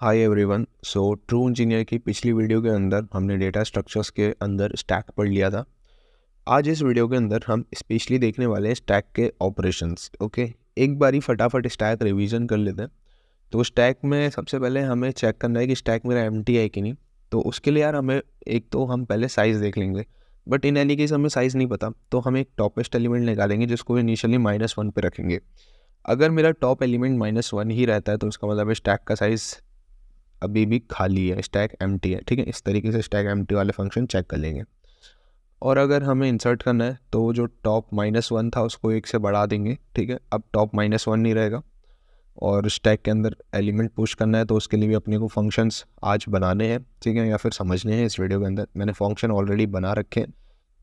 हाय everyone so true engineer की पिछली video के अंदर हमने डेटा स्ट्रक्चर्स के अंदर स्टैक पढ़ लिया था आज इस वीडियो के अंदर हम स्पेशली देखने वाले हैं स्टैक के ऑपरेशंस ओके एक बारी फटाफट स्टैक रिवीजन कर लेते हैं तो स्टैक में सबसे पहले हमें चेक करना है कि स्टैक मेरा एम है कि नहीं तो उसके लिए यार हमें एक तो हम पहले साइज़ देख लेंगे बट इन एनी केस हमें साइज़ नहीं पता तो हम एक टॉपेस्ट एलिमेंट निकालेंगे जिसको इनिशियली माइनस वन पर रखेंगे अगर मेरा टॉप एलिमेंट माइनस वन ही रहता है तो उसका मतलब स्टैक का साइज़ अभी भी खाली है स्टैक एम है ठीक है इस तरीके से स्टैक एम वाले फंक्शन चेक कर लेंगे और अगर हमें इंसर्ट करना है तो जो टॉप माइनस वन था उसको एक से बढ़ा देंगे ठीक है अब टॉप माइनस वन नहीं रहेगा और स्टैक के अंदर एलिमेंट पुश करना है तो उसके लिए भी अपने को फंक्शंस आज बनाने हैं ठीक है या फिर समझने हैं इस वीडियो के अंदर मैंने फंक्शन ऑलरेडी बना रखे हैं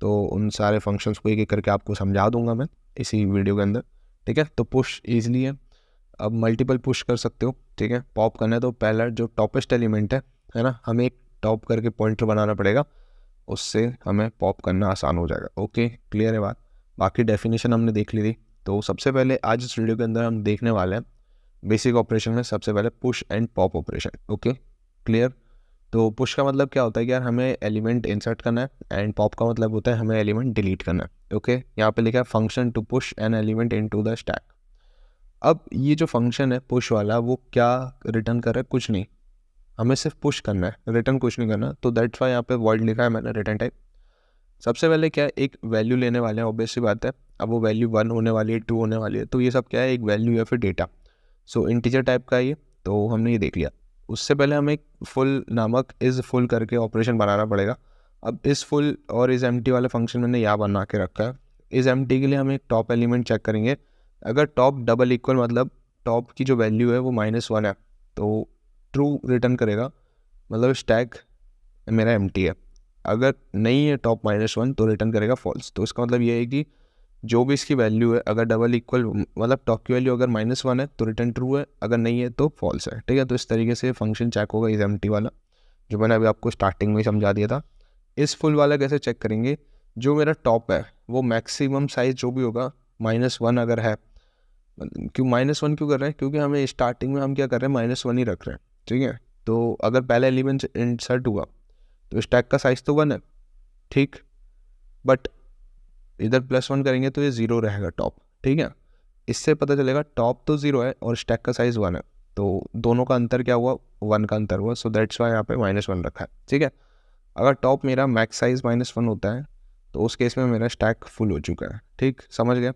तो उन सारे फंक्शंस को एक एक करके आपको समझा दूंगा मैं इसी वीडियो के अंदर ठीक है तो पुश ईजिली है अब मल्टीपल पुश कर सकते हो ठीक है पॉप करना है तो पहला जो टॉपेस्ट एलिमेंट है है ना हमें एक टॉप करके पॉइंटर बनाना पड़ेगा उससे हमें पॉप करना आसान हो जाएगा ओके क्लियर है बात बाकी डेफिनेशन हमने देख ली थी तो सबसे पहले आज इस वीडियो के अंदर हम देखने वाले हैं बेसिक ऑपरेशन में सबसे पहले push and pop operation okay clear तो पुश का मतलब क्या होता है कि यार हमें एलिमेंट इंसर्ट करना है एंड पॉप का मतलब होता है हमें एलिमेंट डिलीट करना है ओके यहाँ पे लिखा है function to push an element into the stack अब ये जो फंक्शन है पुश वाला वो क्या रिटर्न कर रहा है कुछ नहीं हमें सिर्फ पुश करना है रिटर्न कुछ नहीं करना तो दैट्स वाई यहाँ पे वर्ल्ड लिखा है मैंने रिटर्न टाइप सबसे पहले क्या है एक वैल्यू लेने वाले हैं ऑब्वियसली बात है अब वो वैल्यू वन होने वाली है टू होने वाली है तो ये सब क्या है एक वैल्यू या फिर डेटा सो इंटीजर टाइप का ये तो हमने ये देख लिया उससे पहले हमें फुल नामक इज़ फुल करके ऑपरेशन बनाना पड़ेगा अब इस फुल और इज़ एम वाले फंक्शन मैंने यहाँ बना के रखा है इज़ एम के लिए हम एक टॉप एलिमेंट चेक करेंगे अगर टॉप डबल इक्वल मतलब टॉप की जो वैल्यू है वो माइनस वन है तो ट्रू रिटर्न करेगा मतलब स्टैक मेरा एम है अगर नहीं है टॉप माइनस वन तो रिटर्न करेगा फॉल्स तो इसका मतलब ये है कि जो भी इसकी वैल्यू है अगर डबल इक्वल मतलब टॉप की वैल्यू अगर माइनस वन है तो रिटर्न ट्रू है अगर नहीं है तो फॉल्स है ठीक है तो इस तरीके से फंक्शन चेक होगा इस एम वाला जो मैंने अभी आपको स्टार्टिंग में ही समझा दिया था इस फुल वाला कैसे चेक करेंगे जो मेरा टॉप है वो मैक्सिमम साइज़ जो भी होगा माइनस वन अगर है क्यों माइनस वन क्यों कर रहे हैं क्योंकि हमें स्टार्टिंग में हम क्या कर रहे हैं माइनस वन ही रख रहे हैं ठीक है तो अगर पहला एलिमेंट इंसर्ट हुआ तो स्टैक का साइज तो वन है ठीक बट इधर प्लस वन करेंगे तो ये ज़ीरो रहेगा टॉप ठीक है इससे पता चलेगा टॉप तो ज़ीरो है और स्टैक का साइज़ वन है तो दोनों का अंतर क्या हुआ वन का अंतर हुआ सो दैट्स वाई यहाँ पे माइनस वन रखा है ठीक है अगर टॉप मेरा मैक्स साइज़ माइनस वन होता है तो उस केस में मेरा स्टैक फुल हो चुका है ठीक समझ गया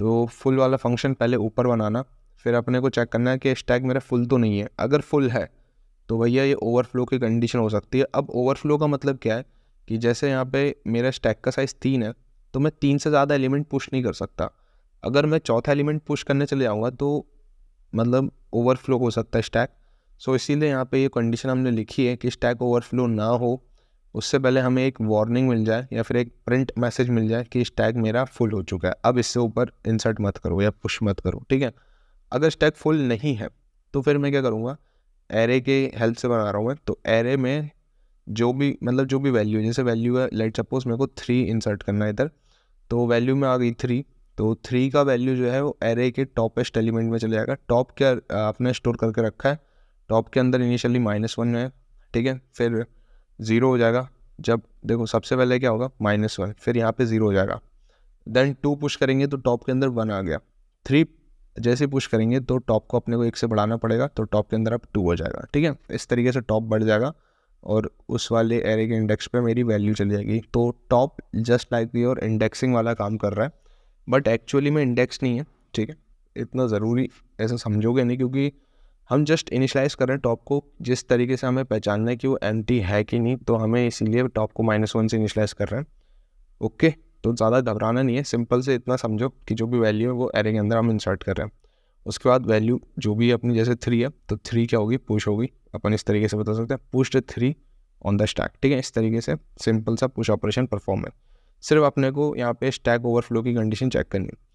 तो फुल वाला फंक्शन पहले ऊपर बनाना फिर अपने को चेक करना है कि स्टैग मेरा फुल तो नहीं है अगर फुल है तो भैया ये ओवरफ्लो की कंडीशन हो सकती है अब ओवरफ्लो का मतलब क्या है कि जैसे यहाँ पे मेरा स्टैग का साइज़ तीन है तो मैं तीन से ज़्यादा एलिमेंट पुश नहीं कर सकता अगर मैं चौथा एलिमेंट पुश करने चले जाऊँगा तो मतलब ओवरफ्लो हो सकता है स्टैग सो इसीलिए यहाँ पे ये कंडीशन हमने लिखी है कि स्टैग ओवरफ्लो ना हो उससे पहले हमें एक वार्निंग मिल जाए या फिर एक प्रिंट मैसेज मिल जाए कि स्टैग मेरा फुल हो चुका है अब इससे ऊपर इंसर्ट मत करो या पुश मत करो ठीक है अगर स्टैग फुल नहीं है तो फिर मैं क्या करूँगा एरे के हेल्प से बना रहा हूँ मैं तो एरे में जो भी मतलब जो भी वैल्यू है जैसे वैल्यू है लेट सपोज मेरे को थ्री इंसर्ट करना है इधर तो वैल्यू में आ गई थ्री तो थ्री का वैल्यू जो है वो एरे के टॉपेस्ट एलिमेंट में चले जाएगा टॉप के आपने स्टोर करके रखा है टॉप के अंदर इनिशियली माइनस वन है ठीक है फिर ज़ीरो हो जाएगा जब देखो सबसे पहले क्या होगा माइनस वन फिर यहाँ पे ज़ीरो हो जाएगा देन टू पुश करेंगे तो टॉप के अंदर वन आ गया थ्री जैसे पुश करेंगे तो टॉप को अपने को एक से बढ़ाना पड़ेगा तो टॉप के अंदर अब टू हो जाएगा ठीक है इस तरीके से टॉप बढ़ जाएगा और उस वाले एरे के इंडेक्स पर मेरी वैल्यू चली जाएगी तो टॉप जस्ट लाइक दी और इंडेक्सिंग वाला काम कर रहा है बट एक्चुअली में इंडेक्स नहीं है ठीक है इतना ज़रूरी ऐसा समझोगे नहीं क्योंकि हम जस्ट इनिशलाइज कर रहे हैं टॉप को जिस तरीके से हमें पहचानना है कि वो एम है कि नहीं तो हमें इसीलिए टॉप को माइनस वन से इनिशलाइज कर रहे हैं ओके okay, तो ज़्यादा घबराना नहीं है सिंपल से इतना समझो कि जो भी वैल्यू है वो एरे के अंदर हम इंसर्ट कर रहे हैं उसके बाद वैल्यू जो भी अपनी जैसे थ्री है तो थ्री क्या होगी पुश होगी अपन इस तरीके से बता सकते हैं push three on the stack ठीक है इस तरीके से सिंपल सा पुश ऑपरेशन परफॉर्म है सिर्फ अपने को यहाँ पे स्टैक ओवरफ्लो की कंडीशन चेक करनी है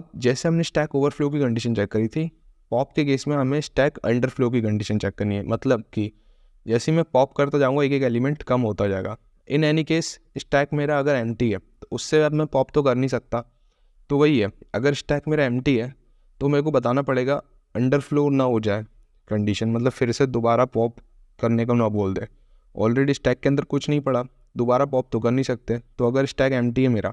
अब जैसे हमने स्टैक ओवरफ्लो की कंडीशन चेक करी थी पॉप के केस में हमें स्टैक अंडरफ्लो की कंडीशन चेक करनी है मतलब कि जैसे मैं पॉप करता जाऊँगा एक एक एलिमेंट कम होता जाएगा इन एनी केस स्टैक मेरा अगर एम है तो उससे अब मैं पॉप तो कर नहीं सकता तो वही है अगर स्टैक मेरा एम है तो मेरे को बताना पड़ेगा अंडरफ्लो ना हो जाए कंडीशन मतलब फिर से दोबारा पॉप करने को ना बोल दे ऑलरेडी स्टैक के अंदर कुछ नहीं पड़ा दोबारा पॉप तो कर नहीं सकते तो अगर स्टैक एम है मेरा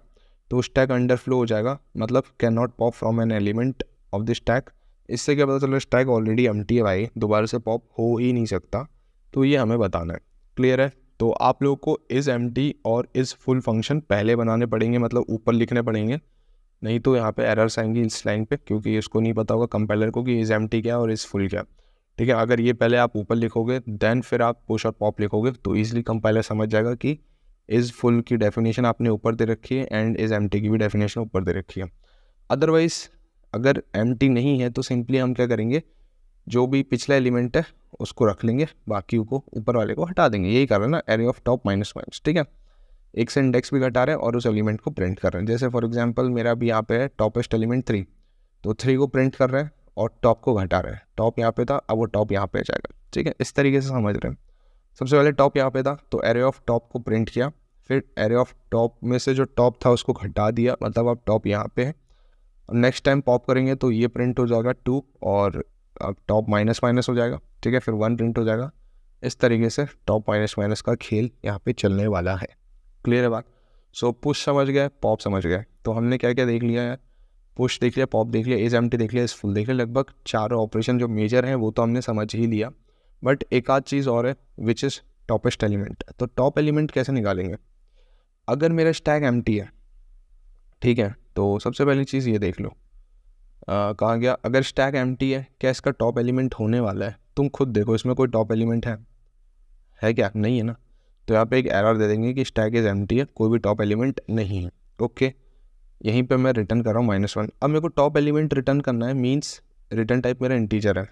तो स्टैक अंडरफ्लो हो जाएगा मतलब can not pop from an element of the stack इससे क्या पता चलो स्टैक ऑलरेडी एम है भाई दोबारा से पॉप हो ही नहीं सकता तो ये हमें बताना है क्लियर है तो आप लोग को इज़ एम और इज़ फुल फंक्शन पहले बनाने पड़ेंगे मतलब ऊपर लिखने पड़ेंगे नहीं तो यहाँ पे एरर्स आएंगी इस लाइन पे क्योंकि इसको नहीं पता होगा कंपेलर को कि इज़ एम क्या और इज़ फुल क्या ठीक है अगर ये पहले आप ऊपर लिखोगे देन फिर आप पुश और पॉप लिखोगे तो ईजिली कंपेलर समझ जाएगा कि इज़ फुल की डेफिनेशन आपने ऊपर दे रखी है एंड इज़ एम की भी डेफिनेशन ऊपर दे रखी है अदरवाइज़ अगर एम नहीं है तो सिंपली हम क्या करेंगे जो भी पिछला एलिमेंट है उसको रख लेंगे बाकी को ऊपर वाले को हटा देंगे यही कर रहे हैं ना array of top minus minus ठीक है एक से इंडेक्स भी घटा रहे हैं और उस एलिमेंट को प्रिंट कर रहे हैं जैसे फॉर एग्जांपल मेरा भी यहाँ पे है टॉपेस्ट एलिमेंट थ्री तो थ्री को प्रिंट कर रहे हैं और टॉप को घटा रहे हैं टॉप यहाँ पे था अब वो टॉप यहाँ पे जाएगा ठीक है इस तरीके से समझ रहे हैं सबसे पहले टॉप यहाँ पे था तो एरे ऑफ टॉप को प्रिंट किया फिर एरे ऑफ टॉप में से जो टॉप था उसको घटा दिया मतलब अब टॉप यहाँ पे है नेक्स्ट टाइम पॉप करेंगे तो ये प्रिंट हो जाएगा टू और अब टॉप माइनस माइनस हो जाएगा ठीक है फिर वन प्रिंट हो जाएगा इस तरीके से टॉप माइनस माइनस का खेल यहाँ पे चलने वाला है क्लियर है बात सो पुश समझ गए पॉप समझ गए तो हमने क्या क्या देख लिया है पुश देख लिया पॉप देख लिया एज एम देख लिया इस फुल देख लिया लगभग चारों ऑपरेशन जो मेजर हैं वो तो हमने समझ ही लिया बट एक आध चीज़ और है विच इज़ टॉपेस्ट एलिमेंट तो टॉप एलिमेंट कैसे निकालेंगे अगर मेरा स्टैग एम है ठीक है तो सबसे पहली चीज़ ये देख लो कहा गया अगर स्टैक एम है क्या इसका टॉप एलिमेंट होने वाला है तुम खुद देखो इसमें कोई टॉप एलिमेंट है है क्या नहीं है ना तो यहाँ पे एक एरर दे देंगे कि स्टैक इज़ एम है कोई भी टॉप एलिमेंट नहीं है ओके यहीं पे मैं रिटर्न कर रहा हूँ माइनस वन अब मेरे को टॉप एलिमेंट रिटर्न करना है मीन्स रिटर्न टाइप मेरा इंटीजर है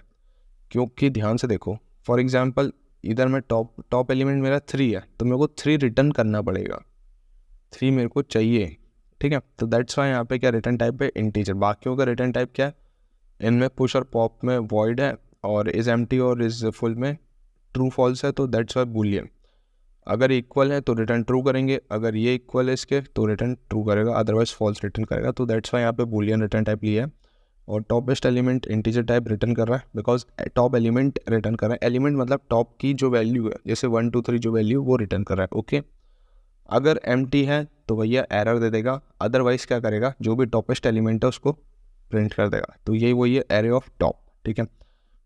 क्योंकि ध्यान से देखो फॉर एग्ज़ाम्पल इधर मैं टॉप टॉप एलिमेंट मेरा थ्री है तो मेरे को थ्री रिटर्न करना पड़ेगा थ्री मेरे को चाहिए ठीक है तो दैट्स वाई यहाँ पे क्या रिटर्न टाइप है इंटीजर बाकियों का रिटर्न टाइप क्या है इनमें पुश और पॉप में वॉइड है और इज एम और इज फुल में ट्रू फॉल्स है तो दैट्स वाई बुलियन अगर इक्वल है तो रिटर्न ट्रू करेंगे अगर ये इक्वल है इसके तो रिटर्न ट्रू करेगा अदरवाइज फॉल्स रिटर्न करेगा तो दैट्स वाई यहाँ पे बुलियन रिटर्न टाइप लिया है और topest element integer type return कर रहा है बिकॉज टॉप एलिमेंट रिटर्न कर रहा है एलिमेंट मतलब टॉप की जो वैल्यू है जैसे वन टू थ्री जो वैल्यू वो रिटर्न कर रहा है ओके okay? अगर एम है तो भैया एरर दे देगा अदरवाइज़ क्या करेगा जो भी टॉपेस्ट एलिमेंट है उसको प्रिंट कर देगा तो यही वही है एरे ऑफ टॉप ठीक है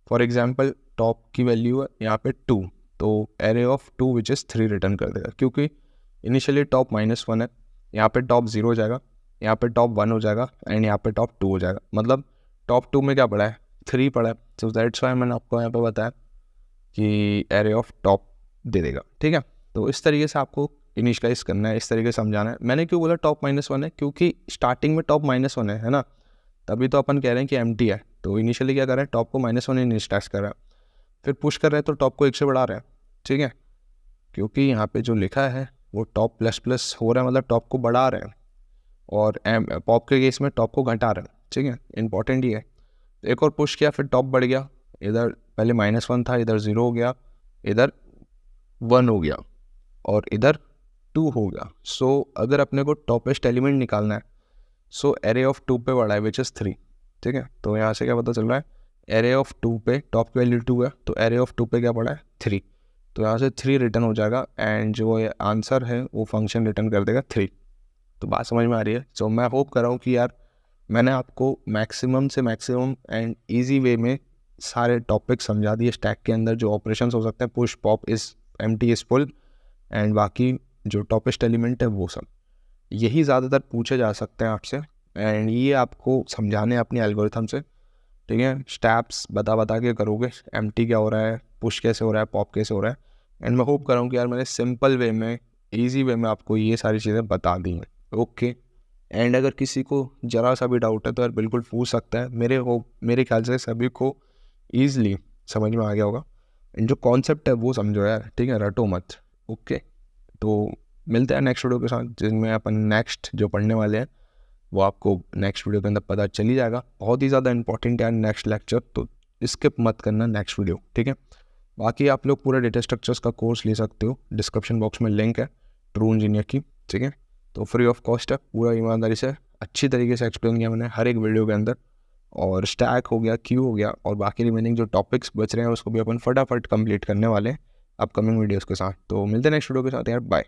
फॉर एग्जाम्पल टॉप की वैल्यू है यहाँ पे टू तो array of two which is three return कर देगा क्योंकि इनिशियली टॉप माइनस वन है यहाँ पे टॉप ज़ीरो हो जाएगा यहाँ पे टॉप वन हो जाएगा एंड यहाँ पे टॉप टू हो जाएगा मतलब टॉप टू में क्या पड़ा है थ्री पड़ा है सो दैट्स वाई मैंने आपको यहाँ पे बताया कि एरे ऑफ टॉप दे देगा ठीक है तो इस तरीके से आपको इनिशलाइज करना है इस तरीके से समझाना है मैंने क्यों बोला टॉप माइनस वन है क्योंकि स्टार्टिंग में टॉप माइनस वन है है ना तभी तो अपन कह रहे हैं कि एम है तो इनिशियली क्या कर रहे हैं टॉप को माइनस वन इनिशलाइज कर रहे हैं फिर पुश कर रहे हैं तो टॉप को एक से बढ़ा रहे हैं ठीक है क्योंकि यहाँ पर जो लिखा है वो टॉप प्लस प्लस हो रहा है मतलब टॉप को बढ़ा रहे हैं और एम पॉप के केस में टॉप को घटा रहे हैं ठीक है इंपॉर्टेंट ये है तो एक और पुश किया फिर टॉप बढ़ गया इधर पहले माइनस वन था इधर ज़ीरो हो गया इधर वन हो गया और इधर टू हो गया सो so, अगर अपने को टॉपेस्ट एलिमेंट निकालना है सो एरे ऑफ टू पे बढ़ा है विच इज़ थ्री ठीक है तो यहाँ से क्या पता चल रहा है एरे ऑफ टू पे टॉप की वैल्यू टू है तो एरे ऑफ टू पे क्या पड़ा है थ्री तो यहाँ से थ्री रिटर्न हो जाएगा एंड जो ये आंसर है वो फंक्शन रिटर्न कर देगा थ्री तो बात समझ में आ रही है सो so, मैं होप कर रहा हूँ कि यार मैंने आपको मैक्सिमम से मैक्सिमम एंड ईजी वे में सारे टॉपिक समझा दिए स्टैक के अंदर जो ऑपरेशन हो सकते हैं push pop is empty is full and बाकी जो टॉपेस्ट एलिमेंट है वो सब यही ज़्यादातर पूछे जा सकते हैं आपसे एंड ये आपको समझाने अपने एल्गोरिथम से ठीक है स्टेप्स बता बता के करोगे एम क्या हो रहा है पुश कैसे हो रहा है पॉप कैसे हो रहा है एंड मैं होप करूँ कि यार मैंने सिंपल वे में ईजी वे में आपको ये सारी चीज़ें बता दी हैं ओके एंड अगर किसी को ज़रा सा भी डाउट है तो यार बिल्कुल पूछ सकता है मेरे हो मेरे ख्याल से सभी को ईज़िली समझ में आ गया होगा एंड जो कॉन्सेप्ट है वो समझो यार ठीक है रटो मत ओके तो मिलते हैं नेक्स्ट वीडियो के साथ जिसमें अपन नेक्स्ट जो पढ़ने वाले हैं वो आपको नेक्स्ट वीडियो के अंदर पता चल ही जाएगा बहुत ही ज़्यादा इंपॉर्टेंट है नेक्स्ट लेक्चर तो स्किप मत करना नेक्स्ट वीडियो ठीक है बाकी आप लोग पूरा डेटा स्ट्रक्चर्स का कोर्स ले सकते हो डिस्क्रिप्शन बॉक्स में लिंक है ट्रू इंजीनियर की ठीक है तो फ्री ऑफ कॉस्ट है पूरा ईमानदारी से अच्छी तरीके से एक्सप्लेन किया मैंने हर एक वीडियो के अंदर और स्टैक हो गया क्यू हो गया और बाकी रिमेनिंग जो टॉपिक्स बच रहे हैं उसको भी अपन फटाफट कंप्लीट करने वाले हैं अपकमिंग वीडियोज़ के साथ तो मिलते हैं नेक्स्ट वीडियो के साथ यार बाय